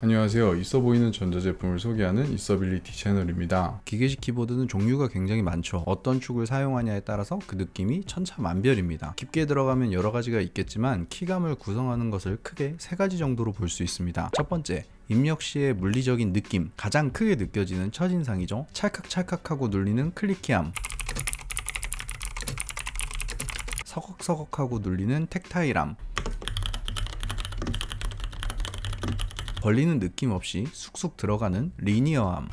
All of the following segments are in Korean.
안녕하세요 있어 보이는 전자제품을 소개하는 있어빌리티 채널입니다 기계식 키보드는 종류가 굉장히 많죠 어떤 축을 사용하냐에 따라서 그 느낌이 천차만별입니다 깊게 들어가면 여러가지가 있겠지만 키감을 구성하는 것을 크게 세가지 정도로 볼 수 있습니다 첫 번째 입력 시의 물리적인 느낌 가장 크게 느껴지는 첫인상이죠 찰칵찰칵하고 눌리는 클릭키함 서걱서걱하고 눌리는 텍타일함 걸리는 느낌 없이 쑥쑥 들어가는 리니어함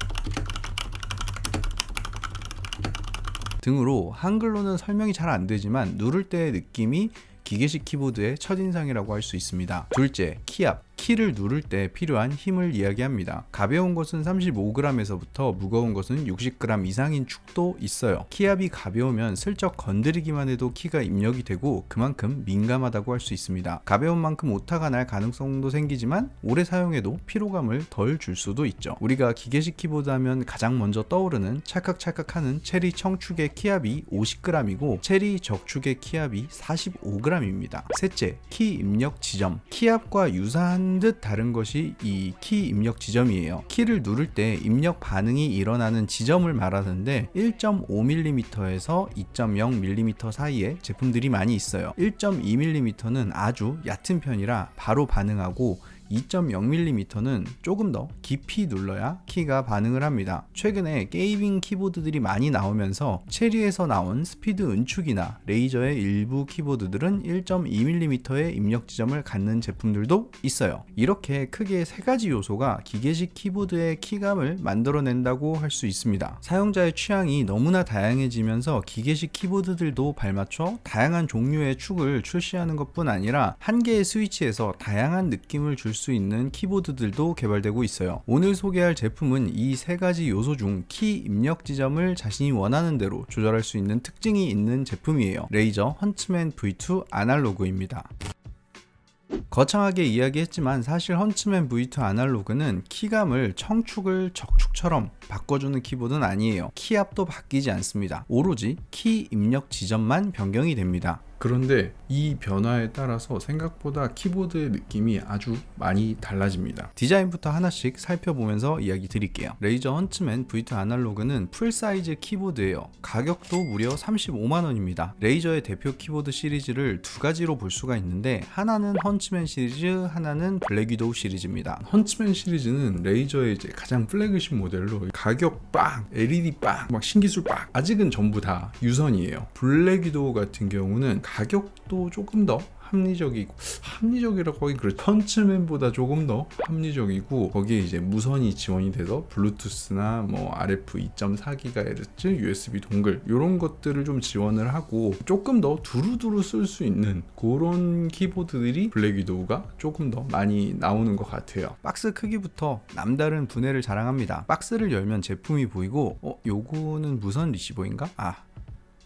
등으로 한글로는 설명이 잘 안되지만 누를 때의 느낌이 기계식 키보드의 첫인상이라고 할 수 있습니다. 둘째, 키압. 키를 누를 때 필요한 힘을 이야기합니다. 가벼운 것은 35g에서부터 무거운 것은 60g 이상인 축도 있어요. 키압이 가벼우면 슬쩍 건드리기만 해도 키가 입력이 되고 그만큼 민감하다고 할 수 있습니다. 가벼운 만큼 오타가 날 가능성도 생기지만 오래 사용해도 피로감을 덜 줄 수도 있죠. 우리가 기계식 키보드 하면 가장 먼저 떠오르는 찰칵찰칵하는 체리 청축의 키압이 50g이고 체리 적축의 키압이 45g입니다. 셋째, 키 입력 지점. 키압과 유사한 듯 다른 것이 이 키 입력 지점이에요. 키를 누를 때 입력 반응이 일어나는 지점을 말하는데 1.5mm에서 2.0mm 사이에 제품들이 많이 있어요. 1.2mm는 아주 얕은 편이라 바로 반응하고 2.0mm는 조금 더 깊이 눌러야 키가 반응을 합니다. 최근에 게이밍 키보드들이 많이 나오면서 체리에서 나온 스피드 은축이나 레이저의 일부 키보드들은 1.2mm의 입력 지점을 갖는 제품들도 있어요. 이렇게 크게 세 가지 요소가 기계식 키보드의 키감을 만들어낸다고 할 수 있습니다. 사용자의 취향이 너무나 다양해지면서 기계식 키보드들도 발맞춰 다양한 종류의 축을 출시하는 것뿐 아니라 한 개의 스위치에서 다양한 느낌을 줄수 있는 키보드들도 개발되고 있어요. 오늘 소개할 제품은 이 세 가지 요소 중 키 입력 지점을 자신이 원하는 대로 조절할 수 있는 특징이 있는 제품이에요. 레이저 헌츠맨 V2 아날로그입니다. 거창하게 이야기했지만 사실 헌츠맨 V2 아날로그는 키감을 청축을 적축처럼 바꿔주는 키보드는 아니에요. 키압도 바뀌지 않습니다. 오로지 키 입력 지점만 변경이 됩니다. 그런데 이 변화에 따라서 생각보다 키보드의 느낌이 아주 많이 달라집니다. 디자인부터 하나씩 살펴보면서 이야기 드릴게요. 레이저 헌츠맨 V2 아날로그는 풀사이즈 키보드예요. 가격도 무려 35만원입니다. 레이저의 대표 키보드 시리즈를 두 가지로 볼 수가 있는데 하나는 헌츠맨 시리즈, 하나는 블랙 위도우 시리즈입니다. 헌츠맨 시리즈는 레이저의 이제 가장 플래그십 모델로 가격 빵, LED 빵, 막 신기술 빵 아직은 전부 다 유선이에요. 블랙 위도우 같은 경우는 가격도 조금 더 합리적이고 합리적이라고 거긴 그렇죠 펀맨보다 조금 더 합리적이고 거기에 이제 무선이 지원이 돼서 블루투스나 뭐 RF 2.4GHz USB 동글 이런 것들을 좀 지원을 하고 조금 더 두루두루 쓸 수 있는 그런 키보드들이 블랙 위도우가 조금 더 많이 나오는 것 같아요 박스 크기부터 남다른 분해를 자랑합니다 박스를 열면 제품이 보이고 어 요거는 무선 리시버인가? 아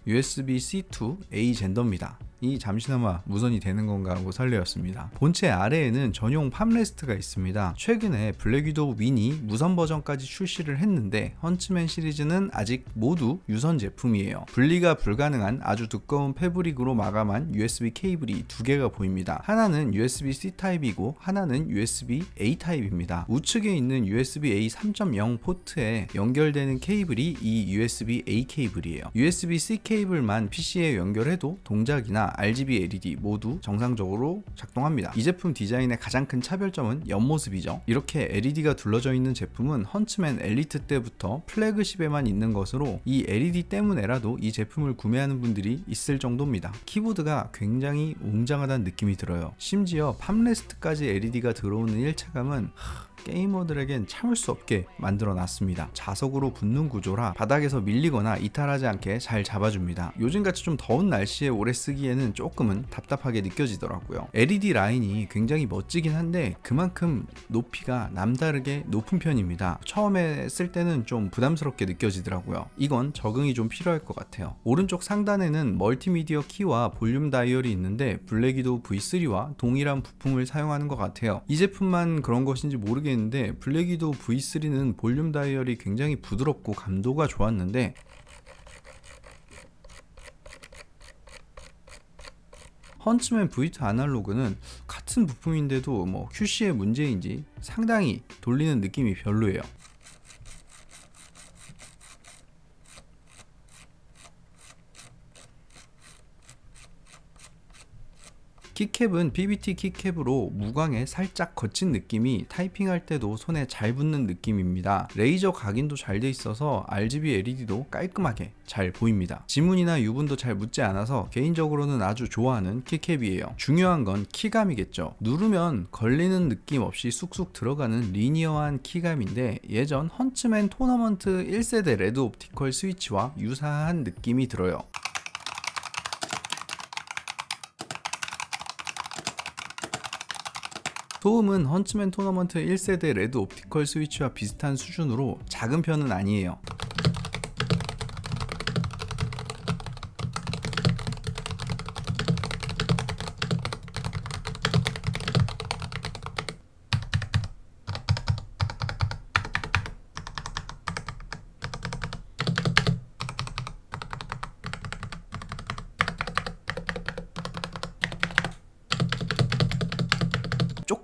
USB-C2 A 젠더입니다. 이 잠시나마 무선이 되는 건가 하고 설레었습니다. 본체 아래에는 전용 팜레스트가 있습니다. 최근에 블랙위도우 미니 무선 버전까지 출시를 했는데 헌츠맨 시리즈는 아직 모두 유선 제품이에요. 분리가 불가능한 아주 두꺼운 패브릭으로 마감한 USB 케이블이 두 개가 보입니다. 하나는 USB-C 타입이고 하나는 USB-A 타입입니다. 우측에 있는 USB-A 3.0 포트에 연결되는 케이블이 이 USB-A 케이블이에요. USB-C 케이블만 PC에 연결해도 동작이나 RGB LED 모두 정상적으로 작동합니다. 이 제품 디자인의 가장 큰 차별점은 옆모습이죠. 이렇게 LED가 둘러져 있는 제품은 헌츠맨 엘리트 때부터 플래그십에만 있는 것으로 이 LED 때문에라도 이 제품을 구매하는 분들이 있을 정도입니다. 키보드가 굉장히 웅장하다는 느낌이 들어요. 심지어 팜레스트까지 LED가 들어오는 1차감은 게이머들에겐 참을 수 없게 만들어 놨습니다. 자석으로 붙는 구조라 바닥에서 밀리거나 이탈하지 않게 잘 잡아줍니다. 요즘같이 좀 더운 날씨에 오래 쓰기에는 때는 조금은 답답하게 느껴지더라고요. LED 라인이 굉장히 멋지긴 한데 그만큼 높이가 남다르게 높은 편입니다. 처음에 쓸 때는 좀 부담스럽게 느껴지더라고요. 이건 적응이 좀 필요할 것 같아요. 오른쪽 상단에는 멀티미디어 키와 볼륨 다이얼이 있는데 블랙이도 V3와 동일한 부품을 사용하는 것 같아요. 이 제품만 그런 것인지 모르겠는데 블랙이도 V3는 볼륨 다이얼이 굉장히 부드럽고 감도가 좋았는데 펀치맨 V2 아날로그는 같은 부품인데도 뭐 QC의 문제인지 상당히 돌리는 느낌이 별로예요. 키캡은 PBT 키캡으로 무광에 살짝 거친 느낌이 타이핑할 때도 손에 잘 붙는 느낌입니다. 레이저 각인도 잘 돼 있어서 RGB LED도 깔끔하게 잘 보입니다. 지문이나 유분도 잘 묻지 않아서 개인적으로는 아주 좋아하는 키캡이에요. 중요한 건 키감이겠죠. 누르면 걸리는 느낌 없이 쑥쑥 들어가는 리니어한 키감인데 예전 헌츠맨 토너먼트 1세대 레드 옵티컬 스위치와 유사한 느낌이 들어요. 소음은 헌츠맨 토너먼트 1세대 레드 옵티컬 스위치와 비슷한 수준으로 작은 편은 아니에요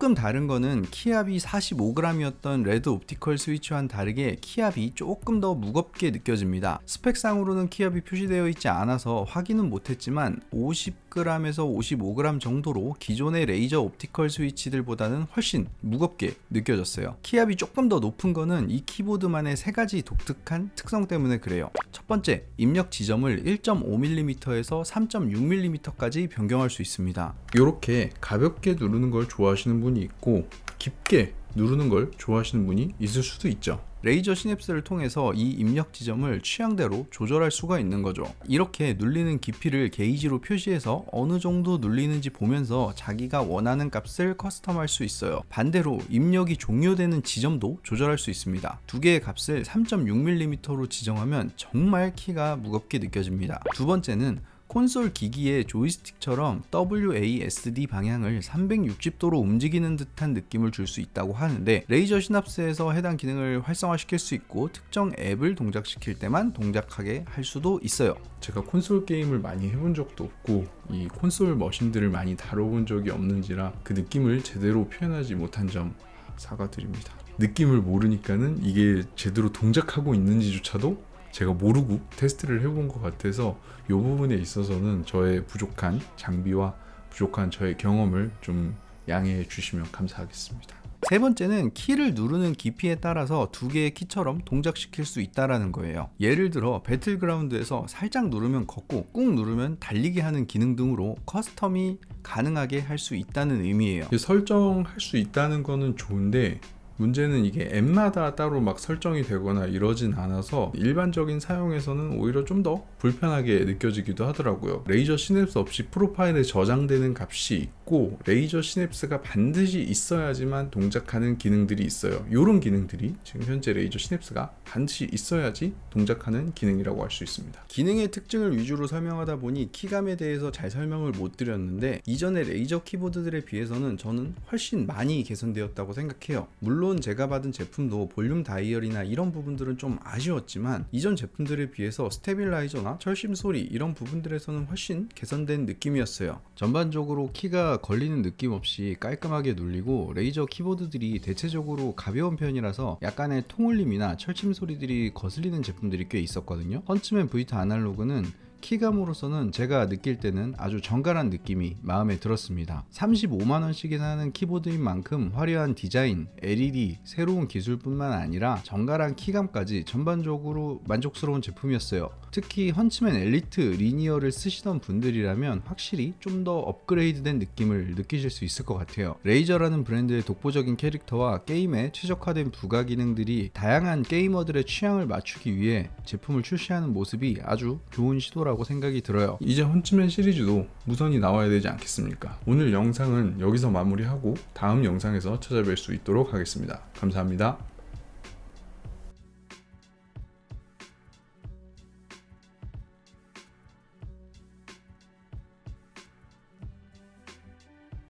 조금 다른 거는 키압이 45g이었던 레드 옵티컬 스위치와는 다르게 키압이 조금 더 무겁게 느껴집니다. 스펙상으로는 키압이 표시되어 있지 않아서 확인은 못했지만 50 40g에서 55g 정도로 기존의 레이저 옵티컬 스위치들보다는 훨씬 무겁게 느껴졌어요. 키압이 조금 더 높은 거는 이 키보드만의 세 가지 독특한 특성 때문에 그래요. 첫 번째, 입력 지점을 1.5mm에서 3.6mm까지 변경할 수 있습니다. 이렇게 가볍게 누르는 걸 좋아하시는 분이 있고 깊게 누르는 걸 좋아하시는 분이 있을 수도 있죠. 레이저 시냅스를 통해서 이 입력 지점을 취향대로 조절할 수가 있는 거죠. 이렇게 눌리는 깊이를 게이지로 표시해서 어느 정도 눌리는지 보면서 자기가 원하는 값을 커스텀할 수 있어요. 반대로 입력이 종료되는 지점도 조절할 수 있습니다. 두 개의 값을 3.6mm로 지정하면 정말 키가 무겁게 느껴집니다. 두 번째는 콘솔 기기의 조이스틱처럼 WASD 방향을 360도로 움직이는 듯한 느낌을 줄 수 있다고 하는데 레이저 시납스에서 해당 기능을 활성화시킬 수 있고 특정 앱을 동작시킬 때만 동작하게 할 수도 있어요 제가 콘솔 게임을 많이 해본 적도 없고 이 콘솔 머신들을 많이 다뤄본 적이 없는지라 그 느낌을 제대로 표현하지 못한 점 사과드립니다 느낌을 모르니까는 이게 제대로 동작하고 있는지조차도 제가 모르고 테스트를 해본 것 같아서 이 부분에 있어서는 저의 부족한 장비와 부족한 저의 경험을 좀 양해해 주시면 감사하겠습니다. 세 번째는 키를 누르는 깊이에 따라서 두 개의 키처럼 동작시킬 수 있다라는 거예요. 예를 들어 배틀그라운드에서 살짝 누르면 걷고 꾹 누르면 달리기 하는 기능 등으로 커스텀이 가능하게 할 수 있다는 의미예요. 설정할 수 있다는 거는 좋은데 문제는 이게 앱마다 따로 막 설정이 되거나 이러진 않아서 일반적인 사용에서는 오히려 좀 더 불편하게 느껴지기도 하더라고요. 레이저 시냅스 없이 프로파일에 저장되는 값이 있고 레이저 시냅스가 반드시 있어야지만 동작하는 기능들이 있어요. 이런 기능들이 지금 현재 레이저 시냅스가 반드시 있어야지 동작하는 기능이라고 할 수 있습니다. 기능의 특징을 위주로 설명하다 보니 키감에 대해서 잘 설명을 못 드렸는데 이전의 레이저 키보드들에 비해서는 저는 훨씬 많이 개선되었다고 생각해요. 물론 물론 제가 받은 제품도 볼륨 다이얼이나 이런 부분들은 좀 아쉬웠지만 이전 제품들에 비해서 스테빌라이저나 철심 소리 이런 부분들에서는 훨씬 개선된 느낌이었어요. 전반적으로 키가 걸리는 느낌 없이 깔끔하게 눌리고 레이저 키보드들이 대체적으로 가벼운 편이라서 약간의 통울림이나 철심 소리들이 거슬리는 제품들이 꽤 있었거든요. 헌츠맨 V2 아날로그는 키감으로서는 제가 느낄 때는 아주 정갈한 느낌이 마음에 들었습니다. 35만원씩이나 하는 키보드인 만큼 화려한 디자인, LED, 새로운 기술뿐만 아니라 정갈한 키감까지 전반적으로 만족스러운 제품이었어요. 특히 헌츠맨 엘리트 리니어를 쓰시던 분들이라면 확실히 좀 더 업그레이드된 느낌을 느끼실 수 있을 것 같아요. 레이저라는 브랜드의 독보적인 캐릭터와 게임에 최적화된 부가 기능들이 다양한 게이머들의 취향을 맞추기 위해 제품을 출시하는 모습이 아주 좋은 시도라고 거라고 생각이 들어요. 이제 헌츠맨 시리즈도 무선이 나와야 되지 않겠습니까? 오늘 영상은 여기서 마무리하고 다음 영상에서 찾아뵐 수 있도록 하겠습니다. 감사합니다.